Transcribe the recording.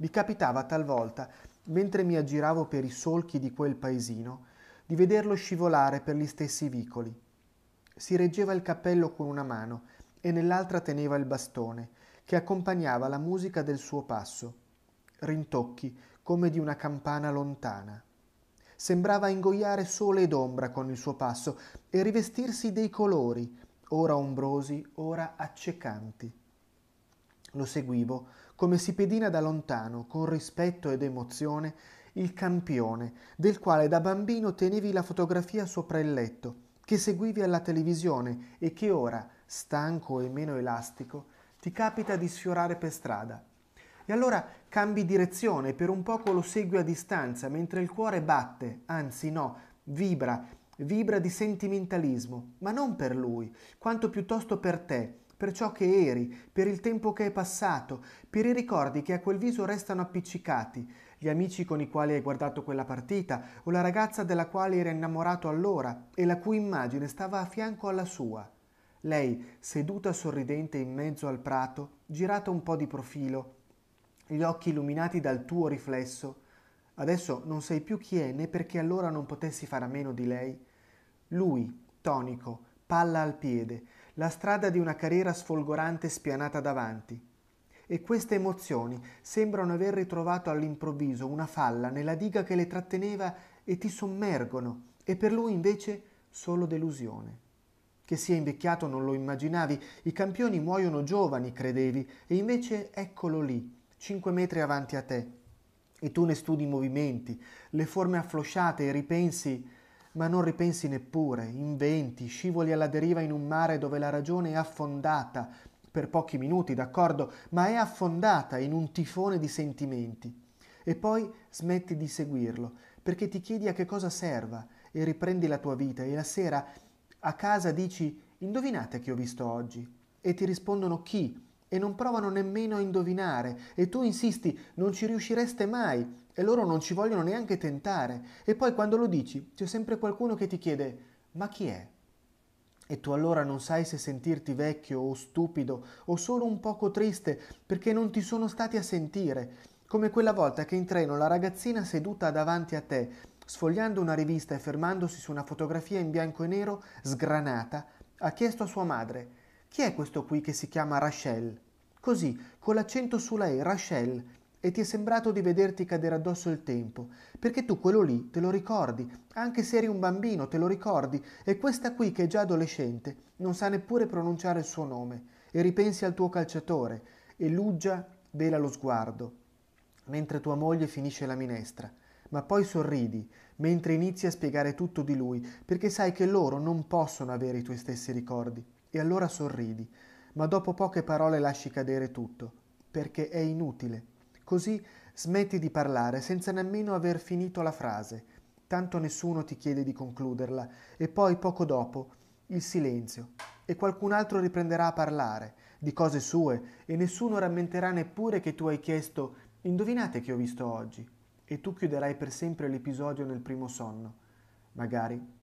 Mi capitava talvolta, mentre mi aggiravo per i solchi di quel paesino, di vederlo scivolare per gli stessi vicoli. Si reggeva il cappello con una mano e nell'altra teneva il bastone, che accompagnava la musica del suo passo. Rintocchi come di una campana lontana. Sembrava ingoiare sole ed ombra con il suo passo e rivestirsi dei colori, ora ombrosi, ora accecanti. Lo seguivo come si pedina da lontano, con rispetto ed emozione, il campione, del quale da bambino tenevi la fotografia sopra il letto, che seguivi alla televisione e che ora, stanco e meno elastico, ti capita di sfiorare per strada. E allora cambi direzione, e per un poco lo segui a distanza, mentre il cuore batte, anzi no, vibra, vibra di sentimentalismo, ma non per lui, quanto piuttosto per te, per ciò che eri, per il tempo che è passato, per i ricordi che a quel viso restano appiccicati, gli amici con i quali hai guardato quella partita o la ragazza della quale eri innamorato allora e la cui immagine stava a fianco alla sua. Lei, seduta sorridente in mezzo al prato, girata un po' di profilo, gli occhi illuminati dal tuo riflesso. Adesso non sai più chi è né perché allora non potessi fare a meno di lei. Lui, tonico, palla al piede, la strada di una carriera sfolgorante spianata davanti. E queste emozioni sembrano aver ritrovato all'improvviso una falla nella diga che le tratteneva e ti sommergono, e per lui invece solo delusione. Che sia invecchiato non lo immaginavi, i campioni muoiono giovani, credevi, e invece eccolo lì, cinque metri avanti a te. E tu ne studi i movimenti, le forme afflosciate e ripensi ma non ripensi neppure, inventi, scivoli alla deriva in un mare dove la ragione è affondata, per pochi minuti, d'accordo, ma è affondata in un tifone di sentimenti. E poi smetti di seguirlo, perché ti chiedi a che cosa serva e riprendi la tua vita e la sera a casa dici indovinate chi ho visto oggi e ti rispondono chi e non provano nemmeno a indovinare e tu insisti non ci riuscireste mai e loro non ci vogliono neanche tentare e poi quando lo dici c'è sempre qualcuno che ti chiede ma chi è? E tu allora non sai se sentirti vecchio o stupido o solo un poco triste perché non ti sono stati a sentire, come quella volta che in treno la ragazzina seduta davanti a te, sfogliando una rivista e fermandosi su una fotografia in bianco e nero sgranata, ha chiesto a sua madre chi è questo qui che si chiama Rachel? Così, con l'accento sulla E, Rachel, e ti è sembrato di vederti cadere addosso il tempo, perché tu quello lì te lo ricordi, anche se eri un bambino te lo ricordi, e questa qui che è già adolescente non sa neppure pronunciare il suo nome, e ripensi al tuo calciatore, e Luggia vela lo sguardo, mentre tua moglie finisce la minestra, ma poi sorridi, mentre inizi a spiegare tutto di lui, perché sai che loro non possono avere i tuoi stessi ricordi. E allora sorridi, ma dopo poche parole lasci cadere tutto, perché è inutile. Così smetti di parlare senza nemmeno aver finito la frase, tanto nessuno ti chiede di concluderla, e poi poco dopo il silenzio, e qualcun altro riprenderà a parlare di cose sue, e nessuno rammenterà neppure che tu hai chiesto indovinate che ho visto oggi, e tu chiuderai per sempre l'episodio nel primo sonno, magari